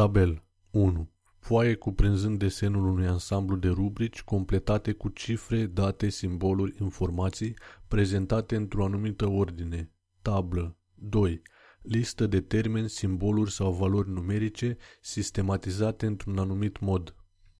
Tabel 1. Foaie cuprinzând desenul unui ansamblu de rubrici completate cu cifre, date, simboluri, informații prezentate într-o anumită ordine. Tablă 2. Listă de termeni, simboluri sau valori numerice sistematizate într-un anumit mod.